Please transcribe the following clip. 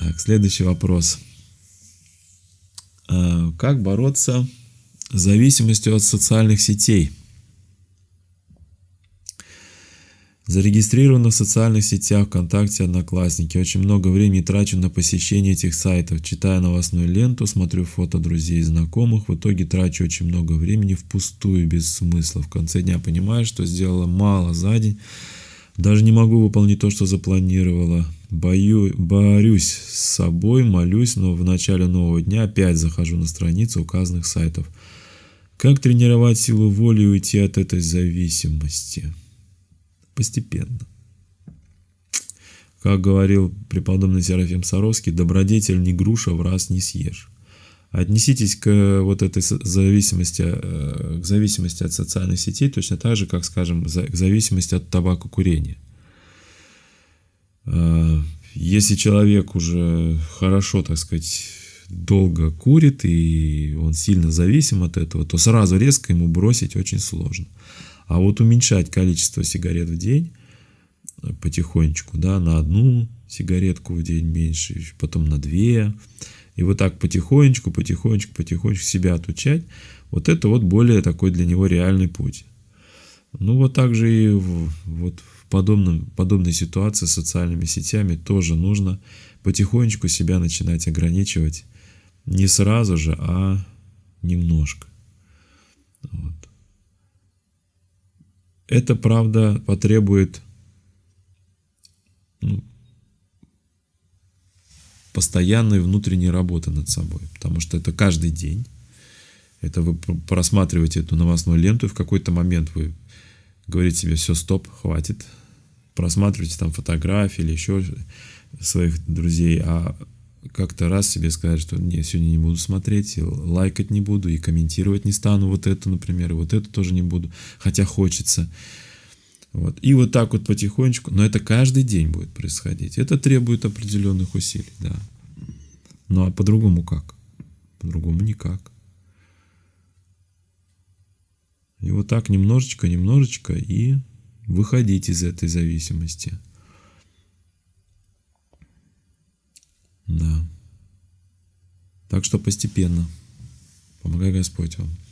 Так, следующий вопрос. А, как бороться с зависимостью от социальных сетей? Зарегистрировано в социальных сетях ВКонтакте, Одноклассники. Очень много времени трачу на посещение этих сайтов. Читаю новостную ленту, смотрю фото друзей и знакомых. В итоге трачу очень много времени впустую, без смысла. В конце дня понимаю, что сделала мало за день. Даже не могу выполнить то, что запланировала. Бою, борюсь с собой, молюсь, но в начале нового дня опять захожу на страницы указанных сайтов. Как тренировать силу воли и уйти от этой зависимости? Постепенно. Как говорил преподобный Серафим Саровский, добродетель не груша в раз не съешь. Отнеситесь к э, вот этой зависимости, э, к зависимости от социальных сетей точно так же, как, скажем, к зависимости от табакокурения. А, если человек уже хорошо, так сказать, долго курит и он сильно зависим от этого, то сразу резко ему бросить очень сложно. А вот уменьшать количество сигарет в день э, потихонечку, да, на одну сигаретку в день меньше, потом на две, и вот так потихонечку, потихонечку, потихонечку себя отучать, вот это вот более такой для него реальный путь. Ну вот так же и в, вот в подобном, подобной ситуации с социальными сетями тоже нужно потихонечку себя начинать ограничивать. Не сразу же, а немножко. Вот. Это, правда, потребует ну, постоянной внутренней работы над собой, потому что это каждый день. Это вы просматриваете эту новостную ленту, и в какой-то момент вы говорить себе, все, стоп, хватит, просматривайте там фотографии или еще своих друзей, а как-то раз себе сказать, что не, сегодня не буду смотреть, лайкать не буду, и комментировать не стану вот это, например, и вот это тоже не буду, хотя хочется. Вот. И вот так вот потихонечку, но это каждый день будет происходить. Это требует определенных усилий, да. Ну а по-другому как? По-другому никак. И вот так немножечко, немножечко и выходить из этой зависимости. Да. Так что постепенно. Помогай Господь вам.